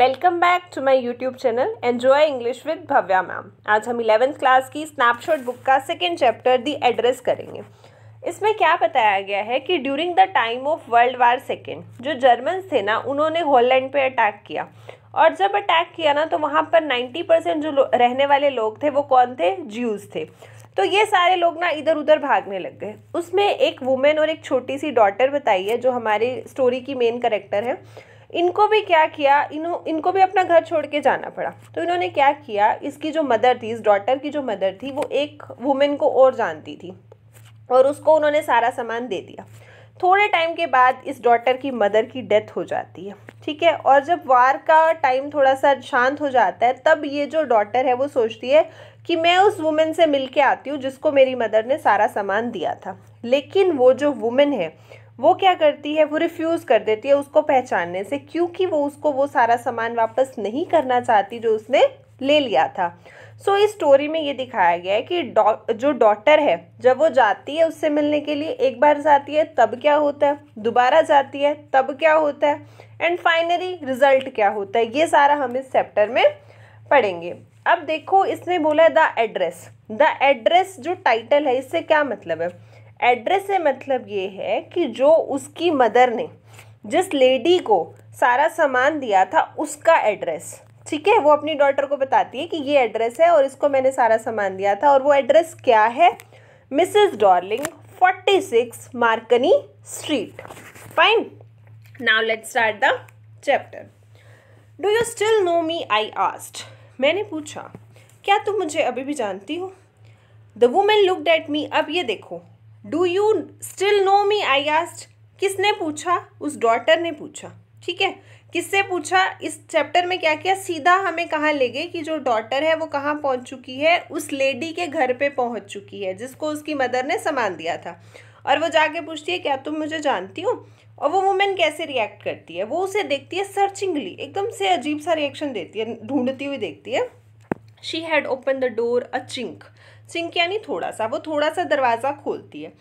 Welcome back to my YouTube channel enjoy English with Bhavya ma'am आज हम eleventh class की snapshot book का second chapter the address करेंगे इसमें क्या बताया गया है कि during the time of world war second जो जर्मन्स थे ना उन्होंने हॉलैंड पे अटैक किया और जब अटैक किया ना तो वहाँ पर नाइन्टी परसेंट जो रहने वाले लोग थे वो कौन थे ज्यूज़ थे तो ये सारे लोग ना इधर उधर भागने लग गए उसमें एक वुमेन और एक छोटी सी डॉटर बताई है जो हमारी स्टोरी की मेन करेक्टर है इनको भी क्या किया इन इनको भी अपना घर छोड़ के जाना पड़ा तो इन्होंने क्या किया इसकी जो मदर थी इस डॉटर की जो मदर थी वो एक वुमेन को और जानती थी और उसको उन्होंने सारा सामान दे दिया थोड़े टाइम के बाद इस डॉटर की मदर की डेथ हो जाती है ठीक है और जब वार का टाइम थोड़ा सा शांत हो जाता है तब ये जो डॉटर है वो सोचती है कि मैं उस वुमेन से मिल के आती हूँ जिसको मेरी मदर ने सारा सामान दिया था लेकिन वो जो वुमेन है वो क्या करती है वो रिफ्यूज़ कर देती है उसको पहचानने से क्योंकि वो उसको वो सारा सामान वापस नहीं करना चाहती जो उसने ले लिया था सो so, इस स्टोरी में ये दिखाया गया है कि डॉ डौ, जो डॉटर है जब वो जाती है उससे मिलने के लिए एक बार जाती है तब क्या होता है दोबारा जाती है तब क्या होता है एंड फाइनली रिजल्ट क्या होता है ये सारा हम इस चैप्टर में पढ़ेंगे अब देखो इसने बोला है द एड्रेस द एड्रेस जो टाइटल है इससे क्या मतलब है एड्रेस से मतलब ये है कि जो उसकी मदर ने जिस लेडी को सारा सामान दिया था उसका एड्रेस ठीक है वो अपनी डॉटर को बताती है कि ये एड्रेस है और इसको मैंने सारा सामान दिया था और वो एड्रेस क्या है Mrs Dorling forty six Marconi street fine now let start the chapter do you still know me I asked मैंने पूछा क्या तुम मुझे अभी भी जानती हो the women look at me अब ये देखो do you still know me I asked किसने पूछा उस डॉटर ने पूछा ठीक है किससे पूछा इस चैप्टर में क्या किया सीधा हमें कहाँ ले गए कि जो डॉटर है वो कहाँ पहुँच चुकी है उस लेडी के घर पे पहुँच चुकी है जिसको उसकी मदर ने सामान दिया था और वो जाके पूछती है क्या तुम मुझे जानती हो और वो वुमेन कैसे रिएक्ट करती है वो उसे देखती है सर्चिंगली एकदम से अजीब सा रिएक्शन देती है ढूंढती हुई देखती है she had open the door a chink sink यानी थोड़ा सा वो थोड़ा सा दरवाज़ा खोलती है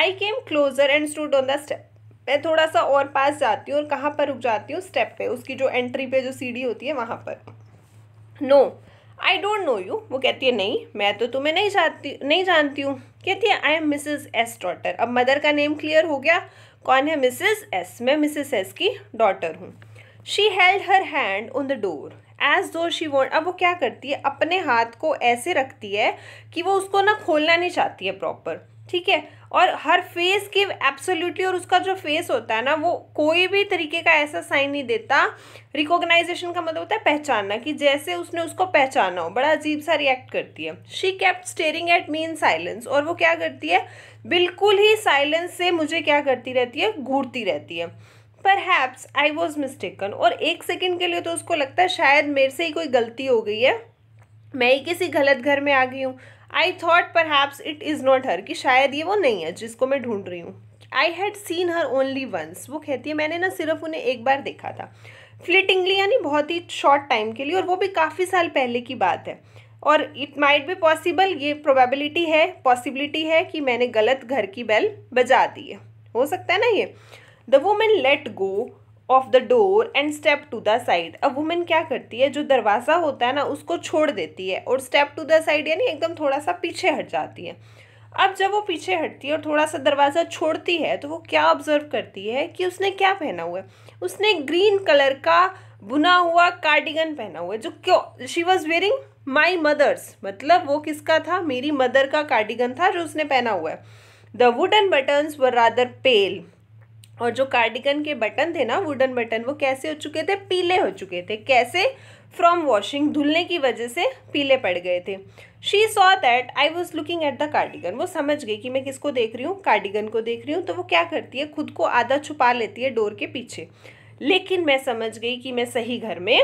I came closer and stood on the step मैं थोड़ा सा और पास जाती हूँ और कहाँ पर रुक जाती हूँ स्टेप पे उसकी जो एंट्री पे जो सीढ़ी होती है वहाँ पर no I don't know you वो कहती है नहीं मैं तो तुम्हें नहीं जानती नहीं जानती हूँ कहती है I am Mrs S daughter अब मदर का नेम क्लियर हो गया कौन है मिसिज एस मैं मिसिज एस की डॉटर हूँ she held her hand on the door as though she want अब वो क्या करती है अपने हाथ को ऐसे रखती है कि वो उसको ना खोलना नहीं चाहती है प्रॉपर ठीक है और हर फेस के एब्सोल्युटली और उसका जो फेस होता है ना वो कोई भी तरीके का ऐसा साइन नहीं देता रिकॉग्नाइजेशन का मतलब होता है पहचानना कि जैसे उसने उसको पहचाना हो बड़ा अजीब सा रिएक्ट करती है she kept staring at me in silence और वो क्या करती है बिल्कुल ही साइलेंस से मुझे क्या करती रहती है घूरती रहती है परहैप्स आई वॉज मिस्टेकन और एक सेकेंड के लिए तो उसको लगता है शायद मेरे से ही कोई गलती हो गई है मैं ही किसी गलत घर में आ गई हूँ I thought perhaps it is not her कि शायद ये वो नहीं है जिसको मैं ढूंढ रही हूँ I had seen her only once वो कहती है मैंने ना सिर्फ उन्हें एक बार देखा था फ्लिटिंगली यानी बहुत ही शॉर्ट टाइम के लिए और वो भी काफ़ी साल पहले की बात है और इट माइट भी पॉसिबल ये प्रोबेबिलिटी है पॉसिबिलिटी है कि मैंने गलत घर की बेल बजा दी है हो सकता है ना ये the women let go of the door and step to the side अब वुमेन क्या करती है जो दरवाज़ा होता है ना उसको छोड़ देती है और स्टेप टू द साइड यानी एकदम थोड़ा सा पीछे हट जाती है अब जब वो पीछे हटती है और थोड़ा सा दरवाज़ा छोड़ती है तो वो क्या ऑब्जर्व करती है कि उसने क्या पहना हुआ है उसने ग्रीन कलर का बुना हुआ कार्डिगन पहना हुआ है जो क्यों she was wearing my mother's मतलब वो किसका था मेरी मदर का कार्डिगन था जो उसने पहना हुआ है the wooden buttons were rather pale और जो कार्डिगन के बटन थे ना वुडन बटन वो कैसे हो चुके थे पीले हो चुके थे कैसे फ्रॉम वॉशिंग धुलने की वजह से पीले पड़ गए थे she saw that I was looking at the cardigan वो समझ गई कि मैं किसको देख रही हूँ कार्डिगन को देख रही हूँ तो वो क्या करती है खुद को आधा छुपा लेती है डोर के पीछे लेकिन मैं समझ गई कि मैं सही घर में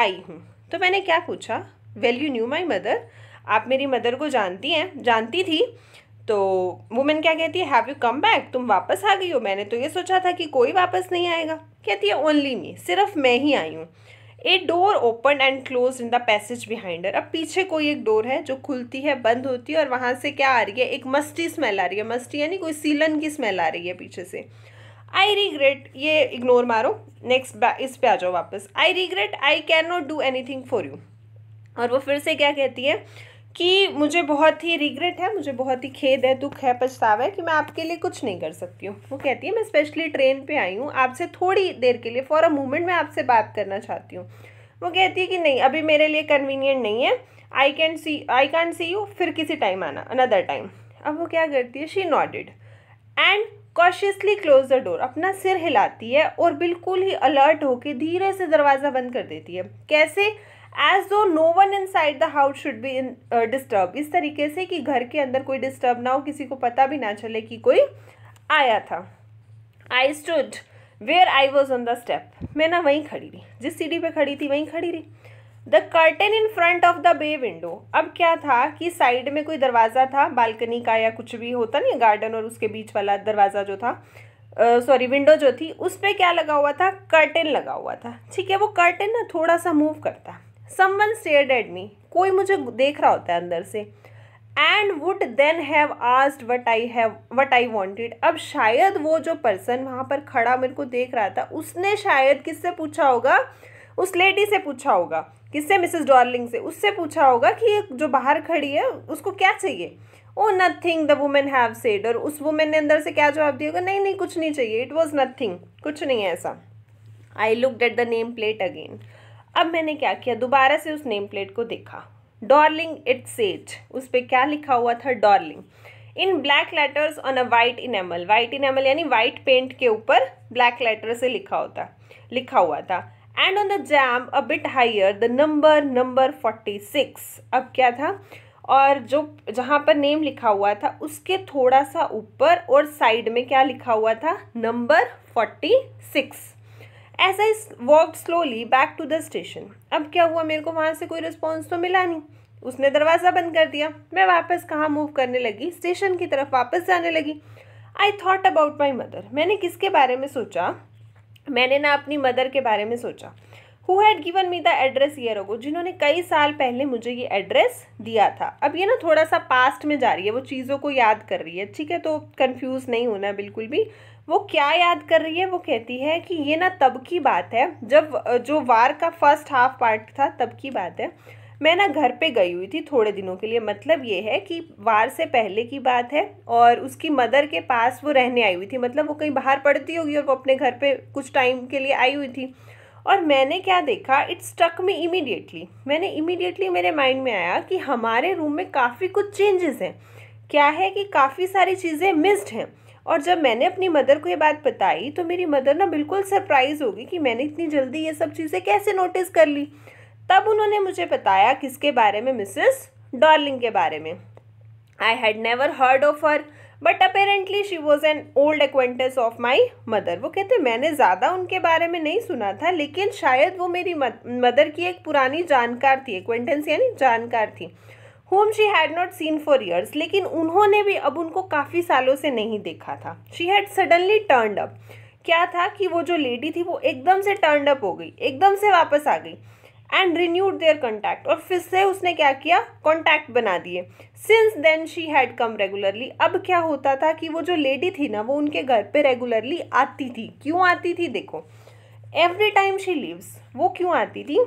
आई हूँ तो मैंने क्या पूछा well you knew my mother आप मेरी मदर को जानती हैं जानती थी तो वुमेन क्या कहती है हैव यू कम बैक तुम वापस आ गई हो मैंने तो ये सोचा था कि कोई वापस नहीं आएगा कहती है ओनली मी सिर्फ मैं ही आई हूँ a door open and close in the passage behind अब पीछे कोई एक डोर है जो खुलती है बंद होती है और वहाँ से क्या आ रही है एक मस्ती स्मेल आ रही है मस्ती यानी कोई सीलन की स्मेल आ रही है पीछे से आई रिग्रेट ये इग्नोर मारो नेक्स्ट इस पे आ जाओ वापस I regret I can not do anything for you और वो फिर से क्या कहती है कि मुझे बहुत ही रिग्रेट है मुझे बहुत ही खेद है दुख है पछतावा है कि मैं आपके लिए कुछ नहीं कर सकती हूँ वो कहती है मैं स्पेशली ट्रेन पे आई हूँ आपसे थोड़ी देर के लिए फॉर अ मोमेंट मैं आपसे बात करना चाहती हूँ वो कहती है कि नहीं अभी मेरे लिए कन्वीनियंट नहीं है I can see I can see you फिर किसी टाइम आना अनदर टाइम अब वो क्या करती है she nodded and cautiously close the door अपना सिर हिलाती है और बिल्कुल ही अलर्ट होकर धीरे से दरवाज़ा बंद कर देती है कैसे as though no one inside the house should be in disturb इस तरीके से कि घर के अंदर कोई डिस्टर्ब ना हो किसी को पता भी ना चले कि कोई आया था I stood where I was on the step मैं ना वहीं खड़ी रही जिस सीढ़ी पे खड़ी थी वहीं खड़ी रही the curtain in front of the bay window अब क्या था कि साइड में कोई दरवाज़ा था बालकनी का या कुछ भी होता नहीं गार्डन और उसके बीच वाला दरवाज़ा जो था सॉरी uh, विंडो जो थी उस पर क्या लगा हुआ था कर्टन लगा हुआ था ठीक है वो कर्टन ना थोड़ा सा मूव करता वन स्टेयर एट मी कोई मुझे देख रहा होता है अंदर से and would then have asked what I have what I wanted अब शायद वो जो पर्सन वहाँ पर खड़ा मेरे को देख रहा था उसने शायद किससे पूछा होगा उस लेडी से पूछा होगा किससे मिसेस डॉर्लिंग से उससे पूछा होगा कि ये जो बाहर खड़ी है उसको क्या चाहिए oh nothing the woman have said और उस वुमेन ने अंदर से क्या जवाब दिया होगा नहीं नहीं कुछ नहीं चाहिए इट वॉज नथिंग कुछ नहीं है ऐसा I looked at the name plate again अब मैंने क्या किया दोबारा से उस नेम प्लेट को देखा डॉर्लिंग इट सेज उस पर क्या लिखा हुआ था Dorling in black letters on a white enamel white enamel यानी वाइट पेंट के ऊपर ब्लैक लेटर से लिखा होता लिखा हुआ था and on the jamb a bit higher the number number forty six अब क्या था और जो जहाँ पर नेम लिखा हुआ था उसके थोड़ा सा ऊपर और साइड में क्या लिखा हुआ था number forty six as I walk slowly back to the station अब क्या हुआ मेरे को वहाँ से कोई रिस्पॉन्स तो मिला नहीं उसने दरवाज़ा बंद कर दिया मैं वापस कहाँ मूव करने लगी स्टेशन की तरफ वापस जाने लगी I thought about my mother मैंने किसके बारे में सोचा मैंने ना अपनी मदर के बारे में सोचा who had given me the address year ago जिन्होंने कई साल पहले मुझे ये एड्रेस दिया था अब ये ना थोड़ा सा पास्ट में जा रही है वो चीज़ों को याद कर रही है ठीक है तो कन्फ्यूज़ नहीं होना बिल्कुल भी वो क्या याद कर रही है वो कहती है कि ये ना तब की बात है जब जो वार का फर्स्ट हाफ पार्ट था तब की बात है मैं ना घर पे गई हुई थी थोड़े दिनों के लिए मतलब ये है कि वार से पहले की बात है और उसकी मदर के पास वो रहने आई हुई थी मतलब वो कहीं बाहर पढ़ती होगी और वो अपने घर पे कुछ टाइम के लिए आई हुई थी और मैंने क्या देखा इट्स टक में इमीडिएटली मैंने इमीडिएटली मेरे माइंड में आया कि हमारे रूम में काफ़ी कुछ चेंजेस हैं क्या है कि काफ़ी सारी चीज़ें मिस्ड हैं और जब मैंने अपनी मदर को ये बात बताई तो मेरी मदर ना बिल्कुल सरप्राइज़ होगी कि मैंने इतनी जल्दी ये सब चीज़ें कैसे नोटिस कर ली तब उन्होंने मुझे बताया किसके बारे में मिसेस डार्लिंग के बारे में I had never heard of her but apparently she was an old acquaintance of my mother वो कहते मैंने ज़्यादा उनके बारे में नहीं सुना था लेकिन शायद वो मेरी मदर की एक पुरानी जानकार थी एक्वेंटेंस यानी जानकार थी whom she had not seen for years लेकिन उन्होंने भी अब उनको काफ़ी सालों से नहीं देखा था she had suddenly turned up क्या था कि वो जो लेडी थी वो एकदम से टर्नड अप हो गई एकदम से वापस आ गई एंड रिन्यूड देयर कॉन्टैक्ट और फिर से उसने क्या किया कॉन्टैक्ट बना दिए since then she had come regularly अब क्या होता था कि वो जो लेडी थी ना वो उनके घर पे रेगुलरली आती थी क्यों आती थी देखो एवरी टाइम शी लिव्स वो क्यों आती थी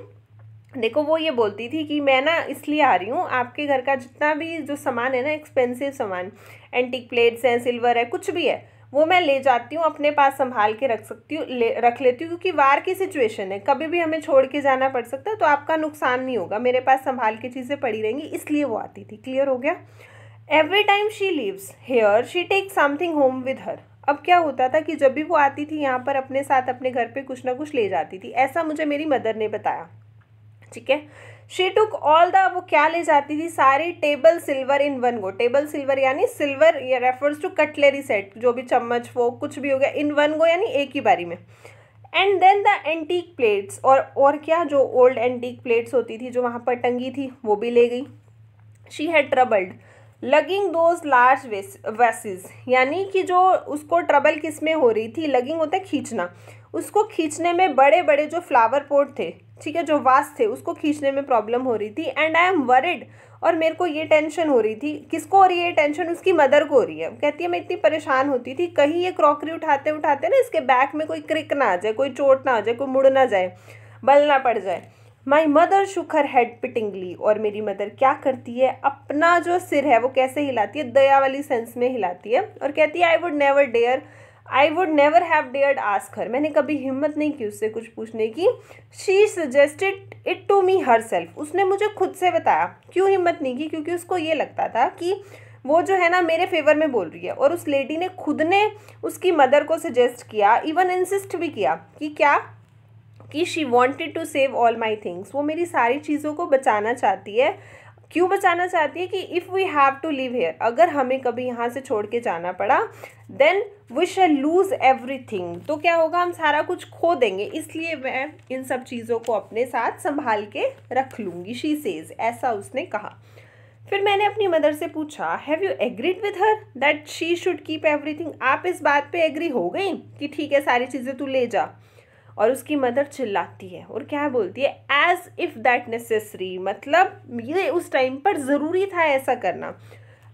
देखो वो ये बोलती थी कि मैं ना इसलिए आ रही हूँ आपके घर का जितना भी जो सामान है ना एक्सपेंसिव सामान एंटीक प्लेट्स हैं सिल्वर है कुछ भी है वो मैं ले जाती हूँ अपने पास संभाल के रख सकती हूँ ले रख लेती हूँ क्योंकि वार की सिचुएशन है कभी भी हमें छोड़ के जाना पड़ सकता है तो आपका नुकसान नहीं होगा मेरे पास संभाल के चीज़ें पड़ी रहेंगी इसलिए वो आती थी क्लियर हो गया every time she leaves here she take something home with her अब क्या होता था कि जब भी वो आती थी यहाँ पर अपने साथ अपने घर पर कुछ ना कुछ ले जाती थी ऐसा मुझे मेरी मदर ने बताया ठीक है शी टुक ऑल द वो क्या ले जाती थी सारी table silver in one go table silver यानी सिल्वर या रेफर्स टू कटलरी सेट जो भी चम्मच वो कुछ भी हो गया इन वन गो यानी एक ही बारी में and then the antique plates और और क्या जो ओल्ड एंटीक प्लेट्स होती थी जो वहाँ पर टंगी थी वो भी ले गई she had troubled lugging those large vases यानी कि जो उसको ट्रबल किस में हो रही थी लगिंग होता है खींचना उसको खींचने में बड़े बड़े जो फ्लावर पोर्ट थे ठीक है जो वास थे उसको खींचने में प्रॉब्लम हो रही थी एंड आई एम वरिड और मेरे को ये टेंशन हो रही थी किसको हो रही है ये टेंशन उसकी मदर को हो रही है कहती है मैं इतनी परेशान होती थी कहीं ये क्रॉकरी उठाते उठाते ना इसके बैक में कोई क्रिक ना आ जाए कोई चोट ना आ जाए कोई मुड़ ना जाए बल ना पड़ जाए माई मदर शुखर हेड पिटिंगली और मेरी मदर क्या करती है अपना जो सिर है वो कैसे हिलाती है दया वाली सेंस में हिलाती है और कहती है I would never dare I would never have dared ask her मैंने कभी हिम्मत नहीं की उससे कुछ पूछने की she suggested it to me herself उसने मुझे खुद से बताया क्यों हिम्मत नहीं की क्योंकि उसको ये लगता था कि वो जो है ना मेरे फेवर में बोल रही है और उस लेडी ने खुद ने उसकी मदर को सजेस्ट किया इवन इंसिस्ट भी किया कि क्या कि she wanted to save all my things वो मेरी सारी चीज़ों को बचाना चाहती है क्यों बचाना चाहती है कि if we have to leave here अगर हमें कभी यहाँ से छोड़ के जाना पड़ा then we shall lose every तो क्या होगा हम सारा कुछ खो देंगे इसलिए मैं इन सब चीज़ों को अपने साथ संभाल के रख लूँगी शी सेज ऐसा उसने कहा फिर मैंने अपनी मदर से पूछा have you agreed with her that she should keep everything आप इस बात पे एग्री हो गई कि ठीक है सारी चीज़ें तू ले जा और उसकी मदर चिल्लाती है और क्या बोलती है एज इफ़ दैट नेसेसरी मतलब ये उस टाइम पर ज़रूरी था ऐसा करना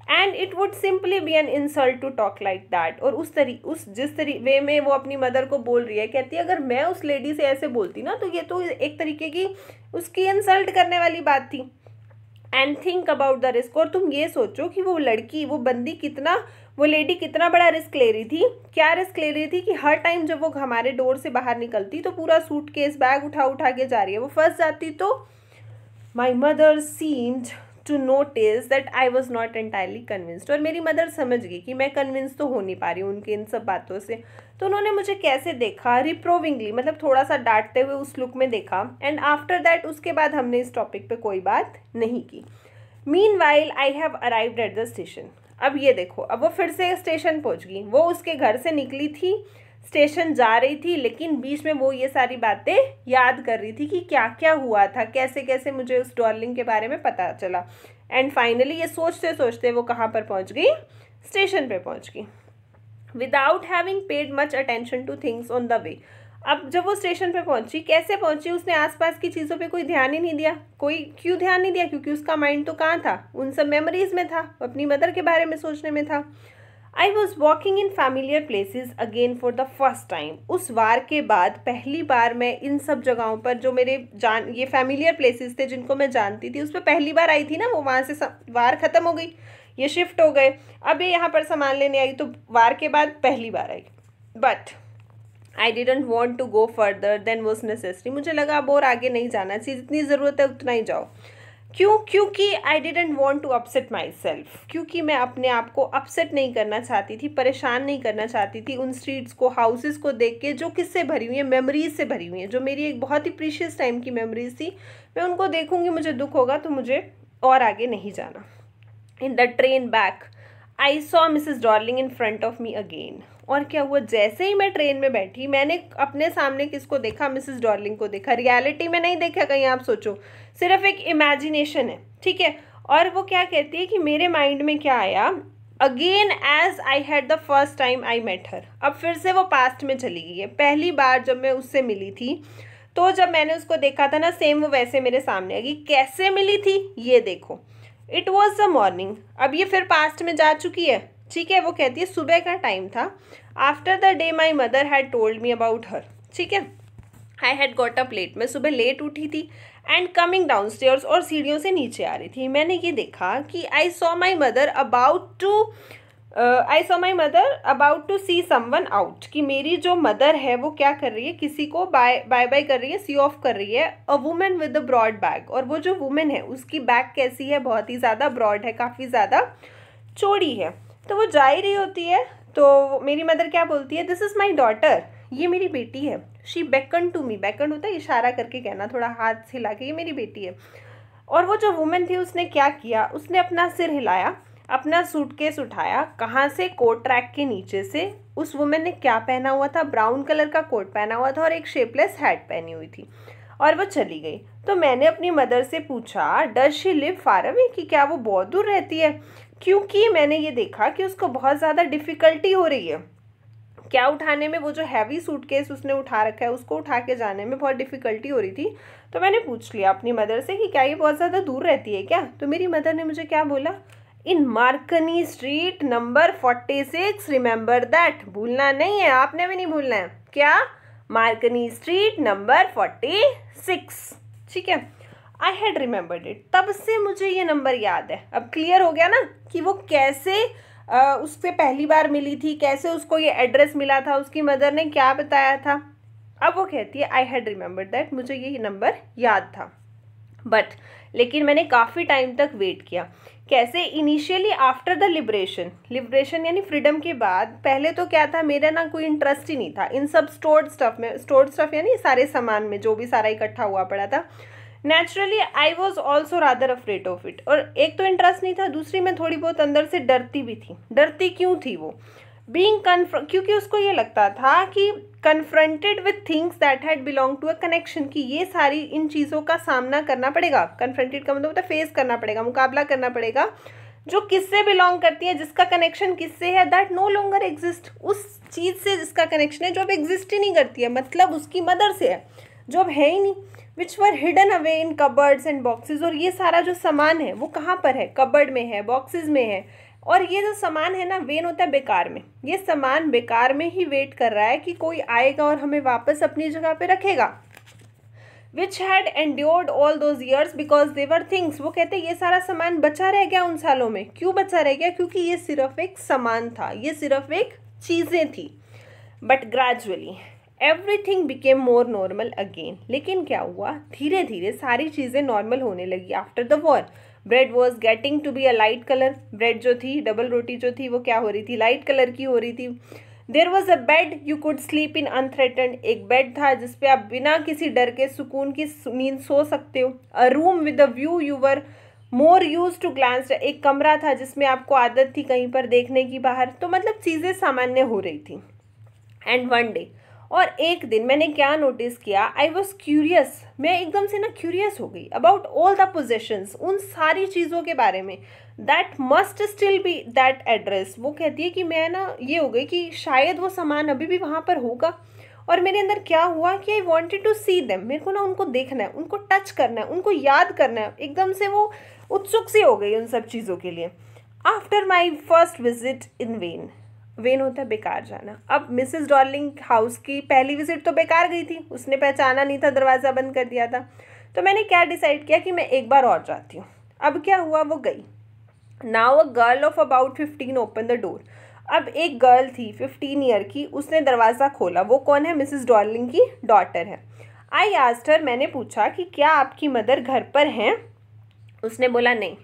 and it would simply be an insult to talk like that और उस तरी उस जिस तरी वे में वो अपनी मदर को बोल रही है कहती है अगर मैं उस लेडी से ऐसे बोलती ना तो ये तो एक तरीके की उसकी इंसल्ट करने वाली बात थी and think about the risk और तुम ये सोचो कि वो लड़की वो बंदी कितना वो लेडी कितना बड़ा रिस्क ले रही थी क्या रिस्क ले रही थी कि हर टाइम जब वो हमारे डोर से बाहर निकलती तो पूरा सूट केस बैग उठा उठा के जा रही है वो फंस जाती तो my mother seemed to notice that I was not entirely convinced और मेरी मदर समझ गई कि मैं कन्विंस तो हो नहीं पा रही हूँ उनके इन सब बातों से तो उन्होंने मुझे कैसे देखा रिप्रोविंगली मतलब थोड़ा सा डांटते हुए उस लुक में देखा एंड आफ्टर दैट उसके बाद हमने इस टॉपिक पे कोई बात नहीं की meanwhile I have arrived at the station अब ये देखो अब वो फिर से स्टेशन पहुंच गई वो उसके घर से निकली थी स्टेशन जा रही थी लेकिन बीच में वो ये सारी बातें याद कर रही थी कि क्या क्या हुआ था कैसे कैसे मुझे उस डॉर्लिंग के बारे में पता चला एंड फाइनली ये सोचते सोचते वो कहाँ पर पहुँच गई स्टेशन पर पहुँच गई without having paid much attention to things on the way अब जब वो स्टेशन पे पहुंची कैसे पहुंची उसने आसपास की चीज़ों पे कोई ध्यान ही नहीं दिया कोई क्यों ध्यान नहीं दिया क्योंकि उसका माइंड तो कहाँ था उन सब मेमोरीज में था अपनी मदर के बारे में सोचने में था I was walking in familiar places again for the first time उस वार के बाद पहली बार मैं इन सब जगहों पर जो मेरे जान ये फैमिलियर प्लेसेस थे जिनको मैं जानती थी उस पर पहली बार आई थी ना वो वहाँ से वार ख़त्म हो गई ये शिफ्ट हो गए अब ये यहाँ पर सामान लेने आई तो वार के बाद पहली बार I but I didn't want to go further than was necessary मुझे लगा अब और आगे नहीं जाना चाहिए जितनी ज़रूरत है उतना ही जाओ क्यों क्योंकि I didn't want to upset myself क्योंकि मैं अपने आप को अपसेट नहीं करना चाहती थी परेशान नहीं करना चाहती थी उन स्ट्रीट्स को हाउसेस को देख के जो किससे भरी हुई है मेमोरीज से भरी हुई हैं जो मेरी एक बहुत ही प्रीशियस टाइम की मेमोरीज थी मैं उनको देखूंगी मुझे दुख होगा तो मुझे और आगे नहीं जाना in the train back I saw Mrs Dorling in front of me again और क्या हुआ जैसे ही मैं ट्रेन में बैठी मैंने अपने सामने किसको देखा मिसिस डॉर्लिंग को देखा रियलिटी में नहीं देखा कहीं आप सोचो सिर्फ एक इमेजिनेशन है ठीक है और वो क्या कहती है कि मेरे माइंड में क्या आया again as I had the first time I met her अब फिर से वो पास्ट में चली गई है पहली बार जब मैं उससे मिली थी तो जब मैंने उसको देखा था ना सेम वो वैसे मेरे सामने आ गई कैसे मिली थी ये देखो इट वॉज द मॉर्निंग अब ये फिर पास्ट में जा चुकी है ठीक है वो कहती है सुबह का टाइम था after the day my mother had told me about her ठीक है I had got up late मैं सुबह लेट उठी थी एंड कमिंग डाउन स्टेयर्स और सीढ़ियों से नीचे आ रही थी मैंने ये देखा कि I saw my mother about to I saw my mother about to see someone out कि मेरी जो मदर है वो क्या कर रही है किसी को बाय बाय बाय कर रही है सी ऑफ कर रही है a woman with a broad bag और वो जो वुमेन है उसकी बैग कैसी है बहुत ही ज़्यादा ब्रॉड है काफ़ी ज़्यादा चौड़ी है तो वो जा ही रही होती है तो मेरी मदर क्या बोलती है दिस इज़ माई डॉटर ये मेरी बेटी है she beckon to me beckon होता है इशारा करके कहना थोड़ा हाथ हिला के ये मेरी बेटी है और वो जो वुमेन थी उसने क्या किया उसने अपना सिर हिलाया अपना सूटकेस उठाया कहाँ से कोट ट्रैक के नीचे से उस वुमेन ने क्या पहना हुआ था ब्राउन कलर का कोट पहना हुआ था और एक शेपलेस हैट पहनी हुई थी और वो चली गई तो मैंने अपनी मदर से पूछा does she live far away कि क्या वो बहुत दूर रहती है क्योंकि मैंने ये देखा कि उसको बहुत ज़्यादा डिफ़िकल्टी हो रही है क्या उठाने में वो जो हैवी सूटकेस उसने उठा रखा है उसको उठा के जाने में बहुत डिफ़िकल्टी हो रही थी तो मैंने पूछ लिया अपनी मदर से कि क्या ये बहुत ज़्यादा दूर रहती है क्या तो मेरी मदर ने मुझे क्या बोला in Marconi street number forty six remember that भूलना नहीं है आपने भी नहीं भूलना है क्या Marconi street number forty six ठीक है आई हैड रिमेंबर्ड इट तब से मुझे ये नंबर याद है अब क्लियर हो गया ना कि वो कैसे उससे पहली बार मिली थी कैसे उसको ये एड्रेस मिला था उसकी मदर ने क्या बताया था अब वो कहती है आई हैड रिमेंबर्ड दैट मुझे ये नंबर याद था बट लेकिन मैंने काफ़ी टाइम तक वेट किया कैसे initially after the liberation liberation यानी फ्रीडम के बाद पहले तो क्या था मेरा ना कोई इंटरेस्ट ही नहीं था इन सब स्टोर्ड स्टफ में स्टोर्ड स्टफ यानी सारे सामान में जो भी सारा इकट्ठा हुआ पड़ा था naturally I was also rather afraid of it और एक तो इंटरेस्ट नहीं था दूसरी मैं थोड़ी बहुत अंदर से डरती भी थी डरती क्यों थी वो बींग कन्फ क्योंकि उसको ये लगता था कि confronted with things that had belong to a connection कि ये सारी इन चीज़ों का सामना करना पड़ेगा कन्फ्रंटेड का मतलब होता है फेस करना पड़ेगा मुकाबला करना पड़ेगा जो किससे बिलोंग करती है जिसका कनेक्शन किससे है दैट नो लॉन्गर एग्जिस्ट उस चीज़ से जिसका कनेक्शन है जो अब एग्जिस्ट ही नहीं करती है मतलब उसकी मदर से है जो अब है ही नहीं which were hidden away in cupboards and boxes और ये सारा जो सामान है वो कहाँ पर है कबर्ड में है बॉक्सेज में है और ये जो सामान है ना वेन होता है बेकार में ये सामान बेकार में ही वेट कर रहा है कि कोई आएगा और हमें वापस अपनी जगह पे रखेगा which had endured all those years because they were things वो कहते ये सारा सामान बचा रह गया उन सालों में क्यों बचा रह गया क्योंकि ये सिर्फ एक सामान था ये सिर्फ एक चीज़ें थी but gradually everything became more normal again लेकिन क्या हुआ धीरे धीरे सारी चीज़ें नॉर्मल होने लगी after the war bread was getting to be a light colour bread जो थी डबल रोटी जो थी वो क्या हो रही थी लाइट कलर की हो रही थी there was a bed you could sleep in unthreatened एक बेड था जिसपे आप बिना किसी डर के सुकून की नींद सो सकते हो a room with a view you were more use to glance एक कमरा था जिसमें आपको आदत थी कहीं पर देखने की बाहर तो मतलब चीज़ें सामान्य हो रही थी एंड वन डे और एक दिन मैंने क्या नोटिस किया आई वॉज क्यूरियस मैं एकदम से ना क्यूरियस हो गई अबाउट ऑल द पोजिशंस उन सारी चीज़ों के बारे में that must still be that address वो कहती है कि मैं ना ये हो गई कि शायद वो सामान अभी भी वहाँ पर होगा और मेरे अंदर क्या हुआ कि I wanted to see them मेरे को ना उनको देखना है उनको टच करना है उनको याद करना है एकदम से वो उत्सुक सी हो गई उन सब चीज़ों के लिए after my first visit in vain vain होता है बेकार जाना अब मिसेस डॉर्लिंग हाउस की पहली विजिट तो बेकार गई थी उसने पहचाना नहीं था दरवाज़ा बंद कर दिया था तो मैंने क्या डिसाइड किया कि मैं एक बार और जाती हूँ अब क्या हुआ वो गई now a girl of about fifteen open the door अब एक गर्ल थी फिफ्टीन ईयर की उसने दरवाज़ा खोला वो कौन है मिसिस डॉर्लिंग की डॉटर है आई आस्टर मैंने पूछा कि क्या आपकी मदर घर पर हैं उसने बोला नहीं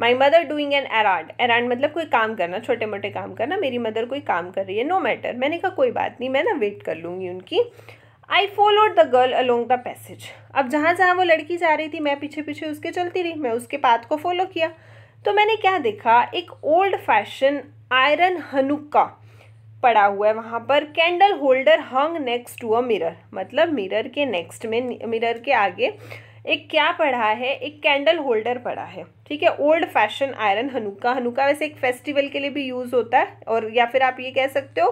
my mother doing an errand errand मतलब कोई काम करना छोटे मोटे काम करना मेरी मदर कोई काम कर रही है नो no मैटर मैंने कहा कोई बात नहीं मैं ना वेट कर लूँगी उनकी I followed the girl along the passage अब जहाँ जहाँ वो लड़की जा रही थी मैं पीछे पीछे उसके चलती रही मैं उसके पाथ को फॉलो किया तो मैंने क्या देखा एक ओल्ड फैशन आयरन हनुक्का पड़ा हुआ है वहाँ पर candle holder hung next to a mirror मतलब मिरर के नेक्स्ट में मिरर के आगे एक क्या पढ़ा है एक कैंडल होल्डर पड़ा है ठीक है old fashion iron Hanukkah Hanukkah वैसे एक फेस्टिवल के लिए भी यूज़ होता है और या फिर आप ये कह सकते हो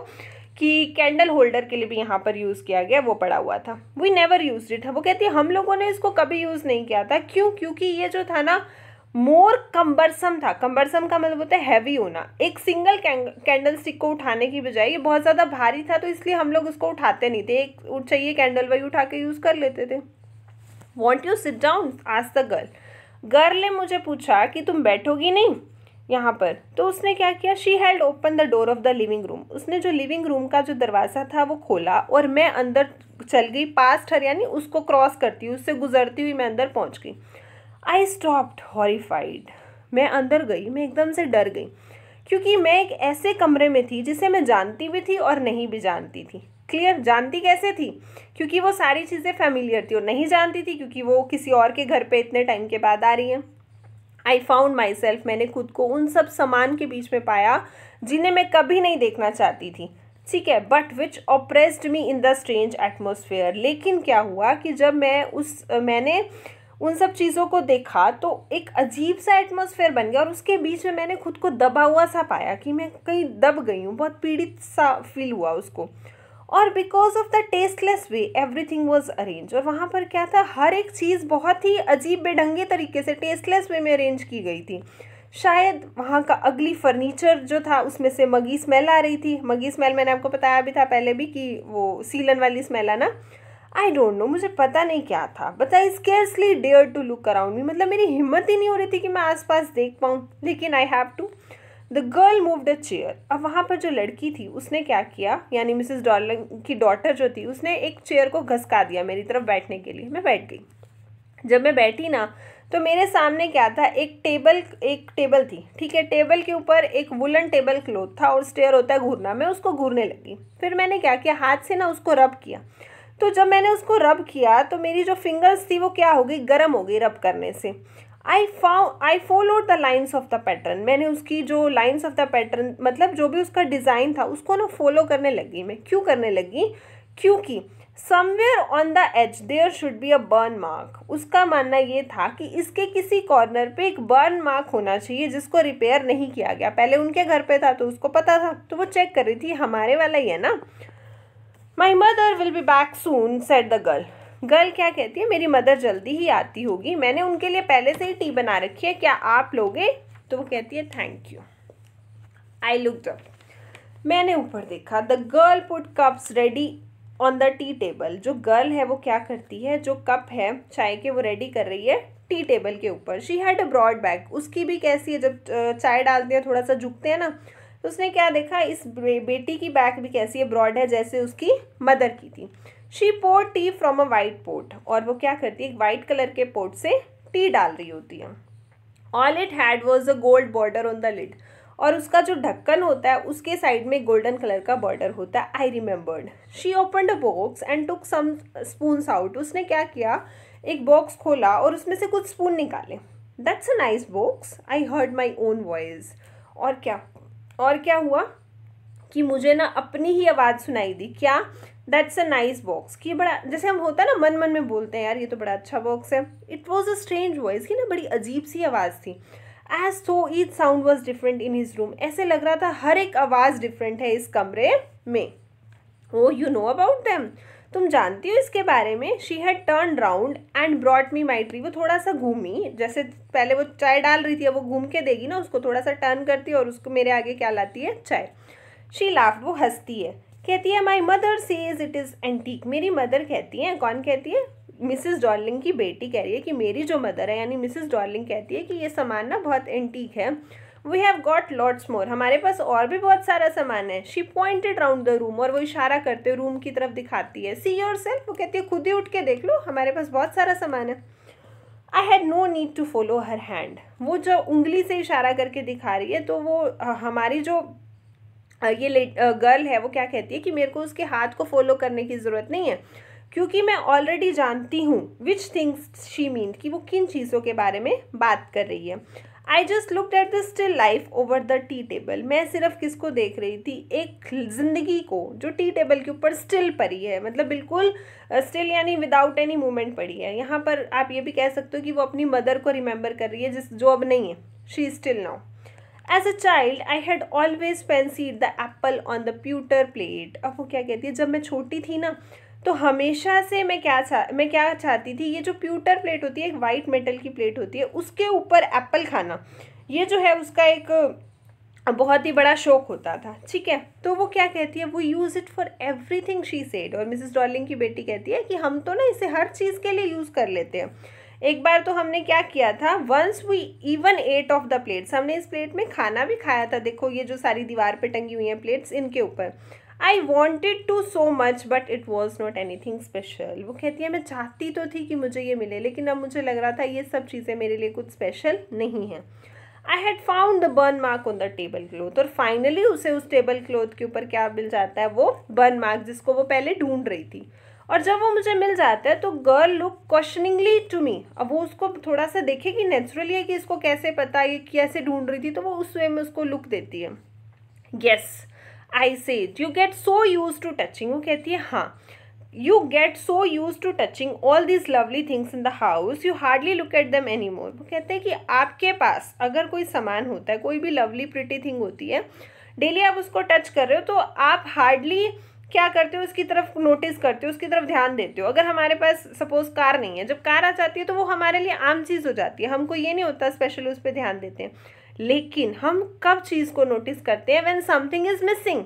कि कैंडल होल्डर के लिए भी यहाँ पर यूज़ किया गया वो पड़ा हुआ था वी नेवर यूज इट वो कहती है हम लोगों ने इसको कभी यूज़ नहीं किया था क्यों क्योंकि ये जो था ना मोर कम्बरसम था कम्बरसम का मतलब होता है हैवी होना एक सिंगल कैंडल स्टिक को उठाने की बजाय ये बहुत ज़्यादा भारी था तो इसलिए हम लोग उसको उठाते नहीं थे एक चाहिए कैंडल वही उठा के यूज़ कर लेते थे वॉन्ट यू सिट डाउन आज द गर्ल गर्ल ने मुझे पूछा कि तुम बैठोगी नहीं यहाँ पर तो उसने क्या किया she held open the door of the living room उसने जो लिविंग रूम का जो दरवाज़ा था वो खोला और मैं अंदर चल गई पास्ट हर यानी उसको क्रॉस करती हुई उससे गुजरती हुई मैं अंदर पहुँच गई आई स्टॉप्ड हॉरीफाइड मैं अंदर गई मैं एकदम से डर गई क्योंकि मैं एक ऐसे कमरे में थी जिसे मैं जानती भी थी और नहीं भी जानती थी क्लियर जानती कैसे थी क्योंकि वो सारी चीज़ें फेमिलियर थी और नहीं जानती थी क्योंकि वो किसी और के घर पे इतने टाइम के बाद आ रही है आई फाउंड माई सेल्फ मैंने खुद को उन सब सामान के बीच में पाया जिन्हें मैं कभी नहीं देखना चाहती थी ठीक है but which oppressed me in the strange atmosphere लेकिन क्या हुआ कि जब मैं उस मैंने उन सब चीज़ों को देखा तो एक अजीब सा एटमोसफेयर बन गया और उसके बीच में मैंने खुद को दबा हुआ सा पाया कि मैं कहीं दब गई हूँ बहुत पीड़ित सा फील हुआ उसको और because of the tasteless way everything was arrange और वहाँ पर क्या था हर एक चीज़ बहुत ही अजीब बेढंगे तरीके से टेस्टलेस वे में अरेंज की गई थी शायद वहाँ का अगली फर्नीचर जो था उसमें से मगी स्मेल आ रही थी मगी स्मेल मैंने आपको बताया भी था पहले भी कि वो सीलन वाली स्मेल है ना आई डोंट नो मुझे पता नहीं क्या था but I scarcely dare to look around me मतलब मेरी हिम्मत ही नहीं हो रही थी कि मैं आसपास देख पाऊँ लेकिन I have to the girl moved a chair अब वहाँ पर जो लड़की थी उसने क्या किया यानी मिसेस डॉलिंग की डॉटर जो थी उसने एक चेयर को घसका दिया मेरी तरफ बैठने के लिए मैं बैठ गई जब मैं बैठी ना तो मेरे सामने क्या था एक टेबल एक टेबल थी ठीक है टेबल के ऊपर एक वुलन टेबल क्लोथ था और स्टेयर होता है घूरना मैं उसको घूरने लगी फिर मैंने क्या किया हाथ से ना उसको रब किया तो जब मैंने उसको रब किया तो मेरी जो फिंगर्स थी वो क्या हो गई गर्म हो गई रब करने से आई फाउ I followed the lines of the pattern मैंने उसकी जो लाइन्स ऑफ द पैटर्न मतलब जो भी उसका डिज़ाइन था उसको ना फॉलो करने लगी मैं क्यों करने लगी क्योंकि somewhere on the edge there should be a burn mark उसका मानना ये था कि इसके किसी कॉर्नर पे एक बर्न मार्क होना चाहिए जिसको रिपेयर नहीं किया गया पहले उनके घर पे था तो उसको पता था तो वो चेक कर रही थी हमारे वाला ही है ना my mother will be back soon said the girl girl क्या कहती है मेरी मदर जल्दी ही आती होगी मैंने उनके लिए पहले से ही टी बना रखी है क्या आप लोगे तो वो कहती है थैंक यू आई लुक जब मैंने ऊपर देखा the girl put cups ready on the tea table जो गर्ल है वो क्या करती है जो कप है चाय के वो रेडी कर रही है टी टेबल के ऊपर she had a broad bag उसकी भी कैसी है जब चाय डालते हैं थोड़ा सा झुकते हैं ना तो उसने क्या देखा इस बेटी की बैग भी कैसी है ब्रॉड है जैसे उसकी मदर की थी she pour tea from a white pot और वो क्या करती है वाइट कलर के पोर्ट से टी डाल रही होती है all it had was a gold border on the lid और उसका जो ढक्कन होता है उसके साइड में गोल्डन कलर का बॉर्डर होता है I remembered she open a box and took some spoon out उसने क्या किया एक बॉक्स खोला और उसमें से कुछ स्पून निकाले that's a nice box I heard my own voice और क्या और क्या हुआ कि मुझे ना अपनी ही आवाज़ सुनाई दी क्या दैट्स अ नाइस बॉक्स कि बड़ा जैसे हम होता है ना मन मन में बोलते हैं यार ये तो बड़ा अच्छा बॉक्स है it was a strange voice की ना बड़ी अजीब सी आवाज़ थी as so each sound was different in his room ऐसे लग रहा था हर एक आवाज़ डिफरेंट है इस कमरे में oh you know about them तुम जानती हो इसके बारे में she had turn round and broad me my tree वो थोड़ा सा घूमी जैसे पहले वो चाय डाल रही थी अब वो घूम के देगी ना उसको थोड़ा सा टर्न करती है और उसको मेरे आगे क्या लाती है चाय शी लाफ्ट वो हंसती है कहती है my mother says it is antique मेरी मदर कहती है कौन कहती है मिसिस डॉर्लिंग की बेटी कह रही है कि मेरी जो मदर है यानी मिसिस डॉर्लिंग कहती है कि ये सामान ना बहुत एंटीक है we have got lots more हमारे पास और भी बहुत सारा सामान है she pointed round the room और वो इशारा करते हुए रूम की तरफ दिखाती है सी योर सेल्फ वो कहती है खुद ही उठ के देख लो हमारे पास बहुत सारा सामान है I had no need to follow her hand वो जो उंगली से इशारा करके दिखा रही है तो वो हमारी जो ये लेट गर्ल है वो क्या कहती है कि मेरे को उसके हाथ को फॉलो करने की ज़रूरत नहीं है क्योंकि मैं ऑलरेडी जानती हूँ विच थिंग्स शी मीन कि वो किन चीज़ों के बारे में बात कर रही है I just look at the still life over the tea table मैं सिर्फ किसको देख रही थी एक ज़िंदगी को जो टी टेबल के ऊपर स्टिल पड़ी है मतलब बिल्कुल स्टिल यानी विदाउट एनी मोमेंट पड़ी है यहाँ पर आप ये भी कह सकते हो कि वो अपनी मदर को रिमेंबर कर रही है जिस जो अब नहीं है she still now as a child I had always fancied the apple on the pewter plate अब वो क्या कहती है जब मैं छोटी थी ना तो हमेशा से मैं क्या चाह मैं क्या चाहती थी ये जो प्यूटर प्लेट होती है एक वाइट मेटल की प्लेट होती है उसके ऊपर एप्पल खाना ये जो है उसका एक बहुत ही बड़ा शौक होता था ठीक है तो वो क्या कहती है वो use it for everything she said और मिसेस डॉलिंग की बेटी कहती है कि हम तो ना इसे हर चीज़ के लिए यूज़ कर लेते हैं एक बार तो हमने क्या किया था once we even ate off the plates हमने इस प्लेट में खाना भी खाया था देखो ये जो सारी दीवार पे टंगी हुई हैं प्लेट्स इनके ऊपर I wanted to so much but it was not anything special वो कहती है मैं चाहती तो थी कि मुझे ये मिले लेकिन अब मुझे लग रहा था ये सब चीज़ें मेरे लिए कुछ स्पेशल नहीं हैं I had found the burn mark on the tablecloth और फाइनली उसे उस टेबल क्लोथ के ऊपर क्या मिल जाता है वो बर्न मार्क जिसको वो पहले ढूंढ रही थी और जब वो मुझे मिल जाता है तो girl look questioningly to me अब वो उसको थोड़ा सा देखेगी नेचुरली है कि इसको कैसे पता ये कैसे ढूंढ रही थी तो वो उस वे में उसको लुक देती है yes I say you get so use to touching वो कहती है हाँ you get so use to touching all these lovely things in the house you hardly look at them any more वो कहते हैं कि आपके पास अगर कोई सामान होता है कोई भी लवली प्रिटी थिंग होती है डेली आप उसको टच कर रहे हो तो आप हार्डली क्या करते हो उसकी तरफ नोटिस करते हो उसकी तरफ ध्यान देते हो अगर हमारे पास सपोज कार नहीं है जब कार आ जाती है तो वो हमारे लिए आम चीज़ हो जाती है हमको ये नहीं होता स्पेशल उस पर ध्यान देते हैं लेकिन हम कब चीज़ को नोटिस करते हैं वेन समथिंग इज़ मिसिंग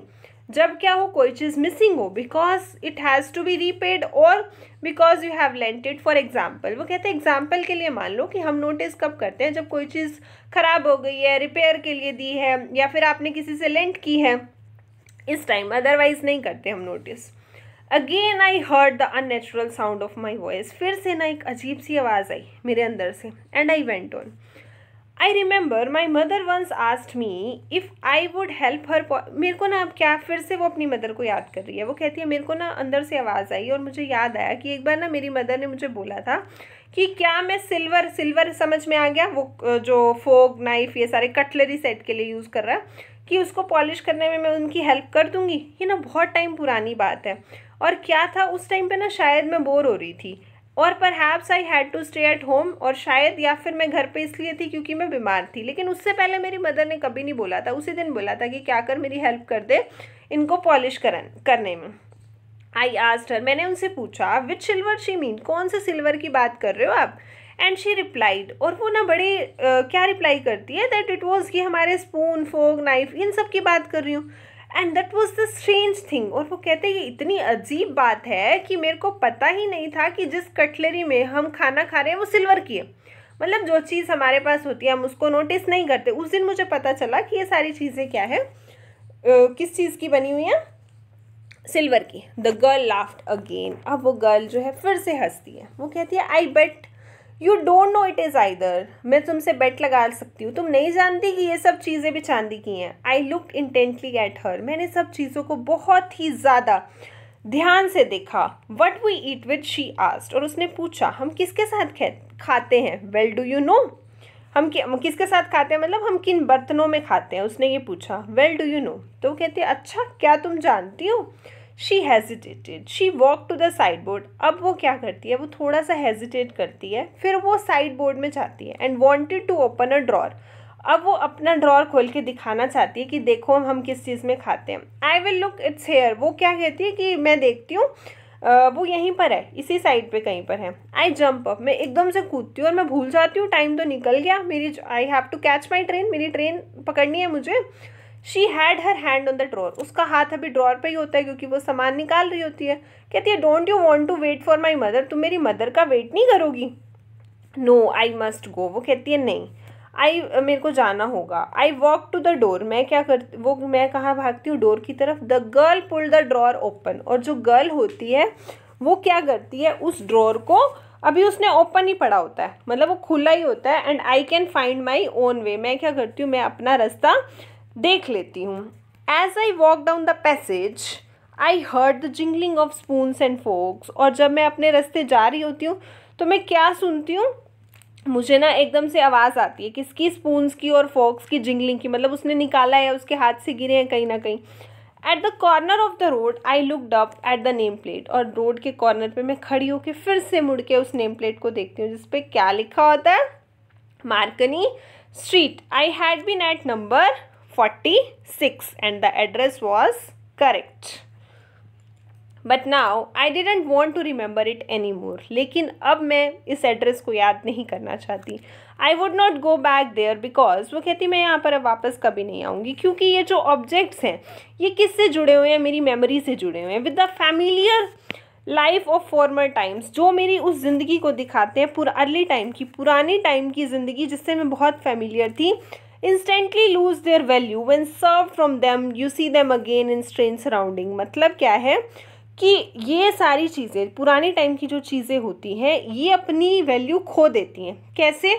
जब क्या हो कोई चीज़ मिसिंग हो because it has to be repaired और because you have lent for example वो कहते हैं एग्जाम्पल के लिए मान लो कि हम नोटिस कब करते हैं जब कोई चीज़ ख़राब हो गई है रिपेयर के लिए दी है या फिर आपने किसी से लेंट की है इस टाइम अदरवाइज नहीं करते हम notice again I heard the unnatural sound of my voice फिर से ना एक अजीब सी आवाज़ आई मेरे अंदर से and I went on I remember my mother once asked me if I would help her मेरे को ना अब क्या फिर से वो अपनी मदर को याद कर रही है वो कहती है मेरे को ना अंदर से आवाज़ आई और मुझे याद आया कि एक बार ना मेरी मदर ने मुझे बोला था कि क्या मैं सिल्वर सिल्वर समझ में आ गया वो जो फोक नाइफ ये सारे कटलरी सेट के लिए यूज़ कर रहा है कि उसको पॉलिश करने में मैं उनकी हेल्प कर दूँगी ये ना बहुत टाइम पुरानी बात है और क्या था उस टाइम पे ना शायद मैं बोर हो रही थी और perhaps I had to stay at home और शायद या फिर मैं घर पे इसलिए थी क्योंकि मैं बीमार थी लेकिन उससे पहले मेरी मदर ने कभी नहीं बोला था उसी दिन बोला था कि क्या कर मेरी हेल्प कर दे इनको पॉलिश करन करने में आई आस्टर मैंने उनसे पूछा विच सिल्वर शी मीन कौन से सिल्वर की बात कर रहे हो आप एंड शी रिप्लाइड और वो ना बड़े uh, क्या रिप्लाई करती है दैट इट वॉज कि हमारे स्पून फोक नाइफ इन सब की बात कर रही हूँ and that was the strange thing और वो कहते हैं ये इतनी अजीब बात है कि मेरे को पता ही नहीं था कि जिस कटलरी में हम खाना खा रहे हैं वो सिल्वर की है मतलब जो चीज़ हमारे पास होती है हम उसको नोटिस नहीं करते उस दिन मुझे पता चला कि ये सारी चीज़ें क्या है uh, किस चीज़ की बनी हुई हैं सिल्वर की द गर्ल लाफ्ट अगेन अब वो गर्ल जो है फिर से हंसती है वो कहती है I bet you don't know it is either मैं तुमसे बेट लगा सकती हूँ तुम नहीं जानती कि ये सब चीज़ें भी चांदी की हैं I look intently at her मैंने सब चीज़ों को बहुत ही ज़्यादा ध्यान से देखा what we eat with she asked और उसने पूछा हम किसके साथ खाते हैं वेल डू यू नो हम कि, किसके साथ खाते हैं मतलब हम किन बर्तनों में खाते हैं उसने ये पूछा वेल डू यू नो तो कहते अच्छा क्या तुम जानती हो she hesitated she walk to the sideboard अब वो क्या करती है वो थोड़ा सा हेजिटेट करती है फिर वो साइड बोर्ड में जाती है and wanted to open a drawer अब वो अपना ड्रॉर खोल के दिखाना चाहती है कि देखो हम किस चीज़ में खाते हैं I will look it's here वो क्या कहती है कि मैं देखती हूँ वो यहीं पर है इसी साइड पे कहीं पर है आई जंप अप मैं एकदम से कूदती हूँ और मैं भूल जाती हूँ टाइम तो निकल गया मेरी I have to catch my train मेरी ट्रेन पकड़नी है मुझे she had her hand on the drawer उसका हाथ अभी ड्रॉर पे ही होता है क्योंकि वो सामान निकाल रही होती है कहती है don't you want to wait for my mother तुम मेरी मदर का वेट नहीं करोगी नो आई मस्ट गो वो कहती है नहीं आई मेरे को जाना होगा I walk to the door मैं क्या कर वो मैं कहाँ भागती हूँ डोर की तरफ the girl pull the drawer open और जो गर्ल होती है वो क्या करती है उस ड्रॉर को अभी उसने ओपन ही पड़ा होता है मतलब वो खुला ही होता है and I can find my own way मैं क्या करती हूँ मैं अपना रास्ता देख लेती हूँ as I walk down the passage I heard the jingling of spoons and forks और जब मैं अपने रास्ते जा रही होती हूँ तो मैं क्या सुनती हूँ मुझे ना एकदम से आवाज़ आती है किसकी स्पून्स की और फोक्स की जिंगलिंग की मतलब उसने निकाला है उसके हाथ से गिरे हैं कहीं ना कहीं at the corner of the road I looked up at the name plate और रोड के कॉर्नर पे मैं खड़ी होकर फिर से मुड़ के उस नेम प्लेट को देखती हूँ जिसपे क्या लिखा होता है Marconi street I had been at number 46 and the address was correct. But now I didn't want to remember it any more लेकिन अब मैं इस एड्रेस को याद नहीं करना चाहती I would not go back there because वो कहती मैं यहाँ पर अब वापस कभी नहीं आऊँगी क्योंकि ये जो ऑब्जेक्ट्स हैं ये किससे जुड़े हुए हैं मेरी मेमोरी से जुड़े हुए हैं with the familiar life of former times जो मेरी उस ज़िंदगी को दिखाते हैं पूरा अर्ली टाइम की पुरानी टाइम की ज़िंदगी जिससे मैं बहुत फैमिलियर थी instantly lose their value when severed from them you see them again in strange surrounding मतलब क्या है कि ये सारी चीज़ें पुराने टाइम की जो चीज़ें होती हैं ये अपनी वैल्यू खो देती हैं कैसे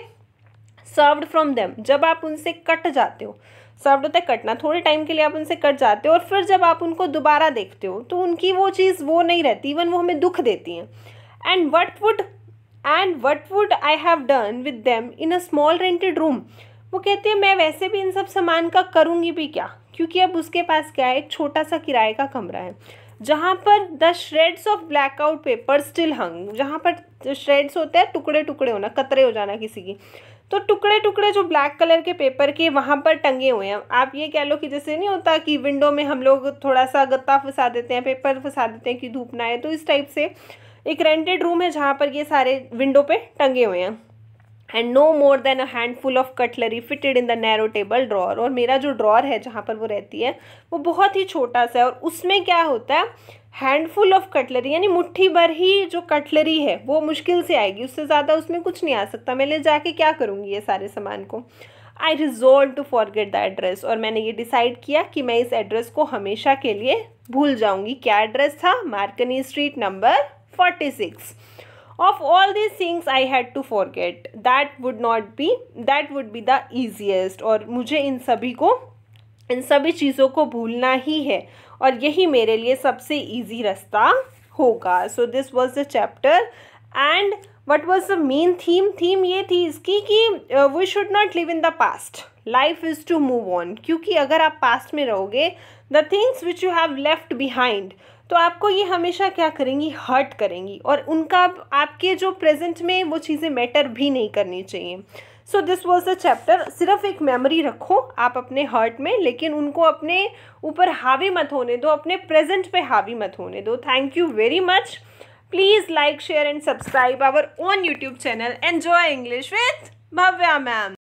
सर्व्ड फ्रॉम देम जब आप उनसे कट जाते हो सर्व्ड होता है कटना थोड़े टाइम के लिए आप उनसे कट जाते हो और फिर जब आप उनको दोबारा देखते हो तो उनकी वो चीज़ वो नहीं रहती इवन वो हमें दुख देती हैं and what would and what would I have done with them in a small rented room वो कहती है मैं वैसे भी इन सब सामान का करूँगी भी क्या क्योंकि अब उसके पास क्या है एक छोटा सा किराए का कमरा है जहाँ पर the shreds of blackout paper still hung जहाँ पर श्रेड्स होते हैं टुकड़े टुकड़े होना कतरे हो जाना किसी की तो टुकड़े टुकड़े जो ब्लैक कलर के पेपर के वहाँ पर टंगे हुए हैं आप ये कह लो कि जैसे नहीं होता कि विंडो में हम लोग थोड़ा सा गत्ता फंसा देते हैं पेपर फंसा देते हैं कि धूप ना आए तो इस टाइप से एक रेंटेड रूम है जहाँ पर ये सारे विंडो पे टंगे हुए हैं and no more than a handful of cutlery fitted in the narrow table drawer और मेरा जो ड्रॉर है जहाँ पर वो रहती है वो बहुत ही छोटा सा है और उसमें क्या होता है हैंडफुल ऑफ कटलरी यानी मुट्ठी भर ही जो कटलरी है वो मुश्किल से आएगी उससे ज़्यादा उसमें कुछ नहीं आ सकता मैं ले जाके क्या करूँगी ये सारे सामान को I resolve to forget the address और मैंने ये डिसाइड किया कि मैं इस एड्रेस को हमेशा के लिए भूल जाऊँगी क्या एड्रेस था Marconi street number forty six of all these things i had to forget that would not be that would be the easiest और मुझे इन सभी को इन सभी चीज़ों को भूलना ही है और यही मेरे लिए सबसे ईजी रास्ता होगा so this was the chapter and what was the main theme theme ये थी इसकी कि we should not live in the past life is to move on क्योंकि अगर आप पास्ट में रहोगे the things which you have left behind तो आपको ये हमेशा क्या करेंगी हर्ट करेंगी और उनका आपके जो प्रेजेंट में वो चीज़ें मैटर भी नहीं करनी चाहिए so this was the chapter सिर्फ एक मेमोरी रखो आप अपने हर्ट में लेकिन उनको अपने ऊपर हावी मत होने दो अपने प्रेजेंट पे हावी मत होने दो thank you very much please like share and subscribe our own YouTube channel enjoy English with Bhavya ma'am